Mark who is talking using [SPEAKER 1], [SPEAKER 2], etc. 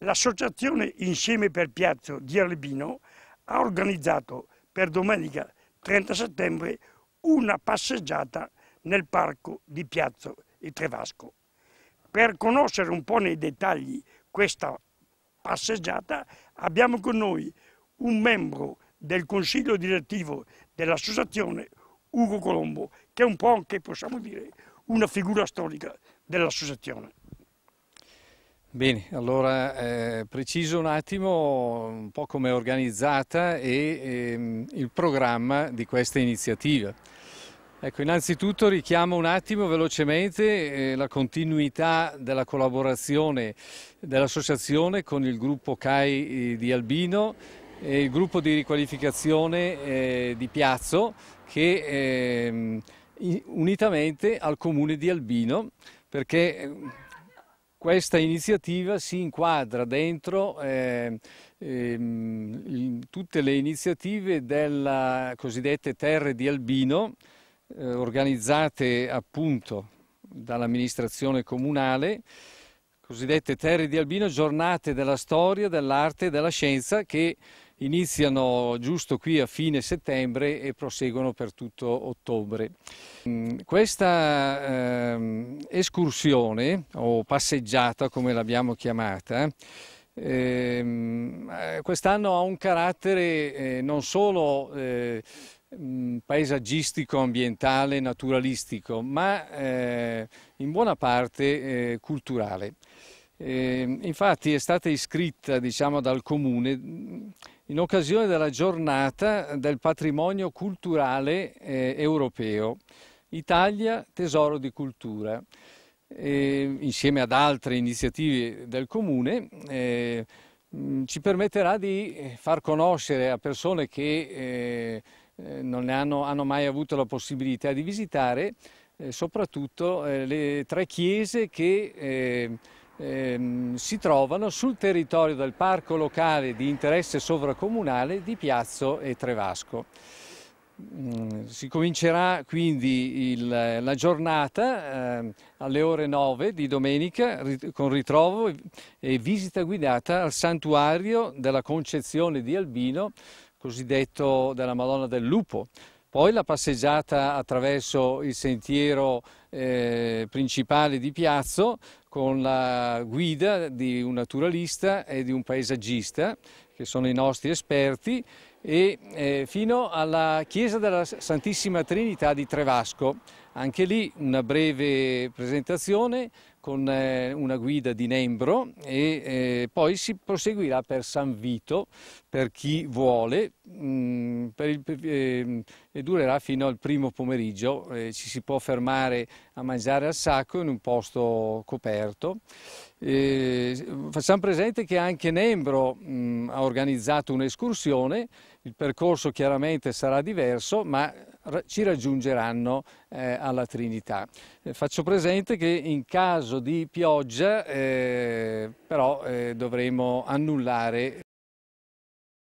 [SPEAKER 1] L'associazione Insieme per Piazzo di Albino ha organizzato per domenica 30 settembre una passeggiata nel parco di Piazzo e Trevasco. Per conoscere un po' nei dettagli questa passeggiata abbiamo con noi un membro del consiglio direttivo dell'associazione, Ugo Colombo, che è un po' anche, possiamo
[SPEAKER 2] dire, una figura storica dell'associazione. Bene, allora eh, preciso un attimo un po' come è organizzata e ehm, il programma di questa iniziativa. Ecco, innanzitutto richiamo un attimo velocemente eh, la continuità della collaborazione dell'associazione con il gruppo CAI eh, di Albino e il gruppo di riqualificazione eh, di Piazzo che ehm, unitamente al comune di Albino perché ehm, questa iniziativa si inquadra dentro eh, eh, tutte le iniziative delle cosiddette terre di Albino, eh, organizzate appunto dall'amministrazione comunale, cosiddette terre di Albino, giornate della storia, dell'arte e della scienza che iniziano giusto qui a fine settembre e proseguono per tutto ottobre. Mm, questa eh, escursione o passeggiata come l'abbiamo chiamata ehm, eh, quest'anno ha un carattere eh, non solo eh, mm, paesaggistico, ambientale, naturalistico, ma eh, in buona parte eh, culturale. Eh, infatti è stata iscritta diciamo, dal comune in occasione della giornata del patrimonio culturale eh, europeo, Italia Tesoro di Cultura. E, insieme ad altre iniziative del Comune, eh, ci permetterà di far conoscere a persone che eh, eh, non ne hanno, hanno, mai avuto la possibilità di visitare, eh, soprattutto eh, le tre chiese che eh, ehm, si trovano sul territorio del parco locale di interesse sovracomunale di Piazzo e Trevasco. Mm, si comincerà quindi il, la giornata eh, alle ore 9 di domenica con ritrovo e, e visita guidata al santuario della Concezione di Albino, cosiddetto della Madonna del Lupo, poi la passeggiata attraverso il sentiero eh, principale di Piazzo con la guida di un naturalista e di un paesaggista che sono i nostri esperti e eh, fino alla chiesa della Santissima Trinità di Trevasco. Anche lì una breve presentazione con eh, una guida di Nembro e eh, poi si proseguirà per San Vito per chi vuole mh, mm, il, eh, durerà fino al primo pomeriggio, eh, ci si può fermare a mangiare al sacco in un posto coperto. Eh, facciamo presente che anche Nembro mh, mm, ha organizzato un'escursione, il percorso chiaramente sarà diverso, ma ci raggiungeranno eh, alla Trinità. Eh, faccio presente che in caso di pioggia eh, però eh, dovremo annullare